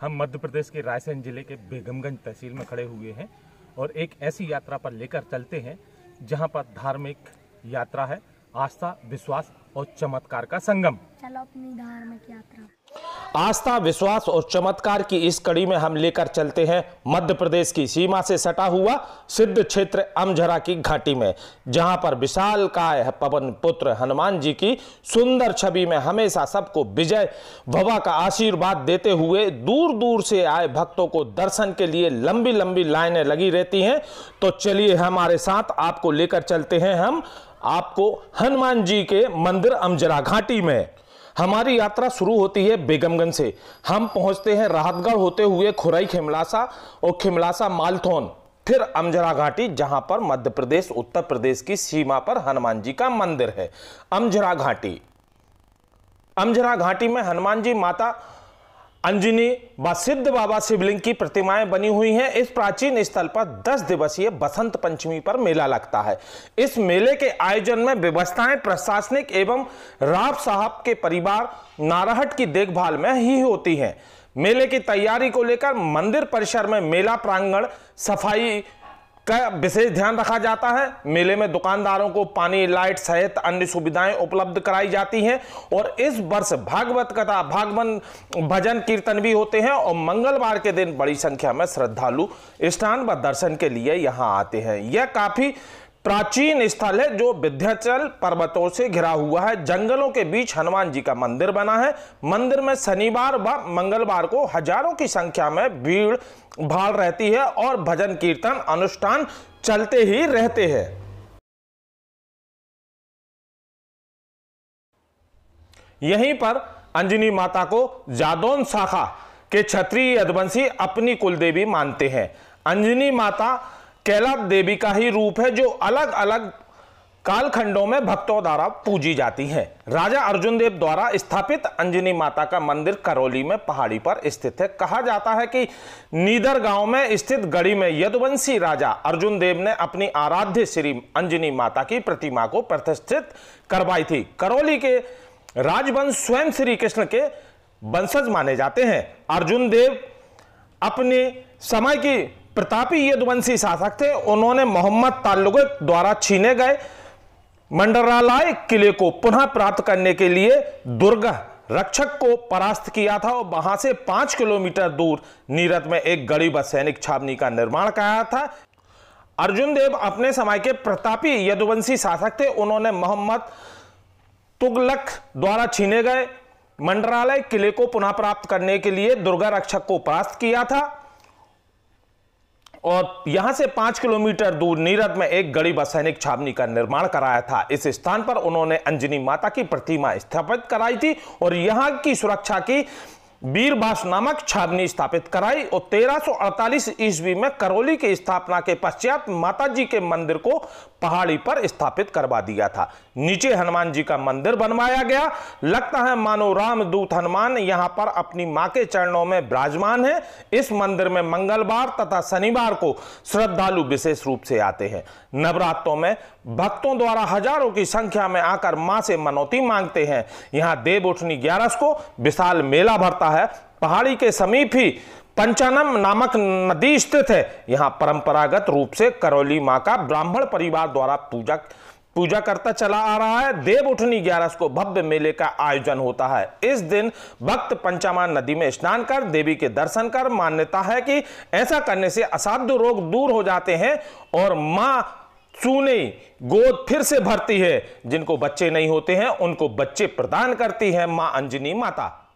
हम मध्य प्रदेश के रायसेन जिले के बेगमगंज तहसील में खड़े हुए हैं और एक ऐसी यात्रा पर लेकर चलते हैं जहां पर धार्मिक यात्रा है आस्था विश्वास और चमत्कार का संगम चलो अपनी धार्मिक यात्रा आस्था विश्वास और चमत्कार की इस कड़ी में हम लेकर चलते हैं मध्य प्रदेश की सीमा से सटा हुआ सिद्ध क्षेत्र अमझरा की घाटी में जहां पर विशाल काय पवन पुत्र हनुमान जी की सुंदर छवि में हमेशा सबको विजय भवा का आशीर्वाद देते हुए दूर दूर से आए भक्तों को दर्शन के लिए लंबी लंबी लाइनें लगी रहती हैं तो चलिए हमारे साथ आपको लेकर चलते हैं हम आपको हनुमान जी के मंदिर अमजरा घाटी में हमारी यात्रा शुरू होती है बेगमगंज से हम पहुंचते हैं राहतगढ़ होते हुए खुरई खिमलासा और खिमलासा मालथौन फिर अमजरा घाटी जहां पर मध्य प्रदेश उत्तर प्रदेश की सीमा पर हनुमान जी का मंदिर है अमजरा घाटी अमजरा घाटी में हनुमान जी माता अंजनी व सिद्ध बाबा शिवलिंग की प्रतिमाएं बनी हुई हैं इस प्राचीन स्थल पर 10 दिवसीय बसंत पंचमी पर मेला लगता है इस मेले के आयोजन में व्यवस्थाएं प्रशासनिक एवं राव साहब के परिवार नाराहट की देखभाल में ही होती हैं मेले की तैयारी को लेकर मंदिर परिसर में मेला प्रांगण सफाई का विशेष ध्यान रखा जाता है मेले में दुकानदारों को पानी लाइट सहित अन्य सुविधाएं उपलब्ध कराई जाती हैं और इस वर्ष भागवत कथा भागवन भजन कीर्तन भी होते हैं और मंगलवार के दिन बड़ी संख्या में श्रद्धालु स्नान व दर्शन के लिए यहाँ आते हैं यह काफ़ी प्राचीन स्थल है जो विध्याचल पर्वतों से घिरा हुआ है जंगलों के बीच हनुमान जी का मंदिर बना है मंदिर में शनिवार व मंगलवार को हजारों की संख्या में भीड़ भाड़ रहती है और भजन कीर्तन अनुष्ठान चलते ही रहते हैं यहीं पर अंजनी माता को जादौन शाखा के क्षत्रिय यदवंशी अपनी कुलदेवी मानते हैं अंजनी माता कैलाप देवी का ही रूप है जो अलग अलग कालखंडों में भक्तों द्वारा पूजी जाती है राजा अर्जुन देव द्वारा स्थापित अंजनी माता का मंदिर करौली में पहाड़ी पर स्थित है कहा जाता है कि नीदर गांव में स्थित गढ़ी में यदुवंशी राजा अर्जुन देव ने अपनी आराध्य श्री अंजनी माता की प्रतिमा को प्रतिष्ठित करवाई थी करौली के राजवंश स्वयं श्री कृष्ण के वंशज माने जाते हैं अर्जुन देव अपने समय की प्रतापी यदुवंशी शासक थे उन्होंने मोहम्मद ताल्लुक द्वारा छीने गए मंडरालाय किले को पुनः प्राप्त करने के लिए दुर्ग रक्षक को परास्त किया था और वहां से पांच किलोमीटर दूर नीरत में एक गरीब सैनिक छावनी का निर्माण कराया था अर्जुन देव अपने समय के प्रतापी यदुवंशी शासक थे उन्होंने मोहम्मद तुगलक द्वारा छीने गए मंडरालय किले को पुनः प्राप्त करने के लिए दुर्गा रक्षक को परास्त किया था और यहां से पांच किलोमीटर दूर नीरद में एक गड़ी व सैनिक छावनी का निर्माण कराया था इस स्थान पर उन्होंने अंजनी माता की प्रतिमा स्थापित कराई थी और यहां की सुरक्षा की वीरभास नामक छावनी स्थापित कराई और 1348 ईस्वी में करौली की स्थापना के पश्चात माताजी के मंदिर को पहाड़ी पर स्थापित करवा दिया था नीचे हनुमान जी का मंदिर बनवाया गया लगता है मानो रामदूत हनुमान यहां पर अपनी मां के चरणों में विराजमान है इस मंदिर में मंगलवार तथा शनिवार को श्रद्धालु विशेष रूप से आते हैं नवरात्रों में भक्तों द्वारा हजारों की संख्या में आकर मां से मनोती मांगते हैं यहां देव उठनी ग्यारस को विशाल मेला भरता है पहाड़ी के समीप ही पंचानम नामक नदी स्थित है यहां परंपरागत रूप से करौली माँ का ब्राह्मण परिवार द्वारा पूजा पूजा करता चला आ रहा है देव उठनी ग्यारस को भव्य मेले का आयोजन होता है इस दिन भक्त पंचामान नदी में स्नान कर देवी के दर्शन कर मान्यता है कि ऐसा करने से असाध्य रोग दूर हो जाते हैं और मां चूने गोद फिर से भरती है जिनको बच्चे नहीं होते हैं उनको बच्चे प्रदान करती है मां अंजनी माता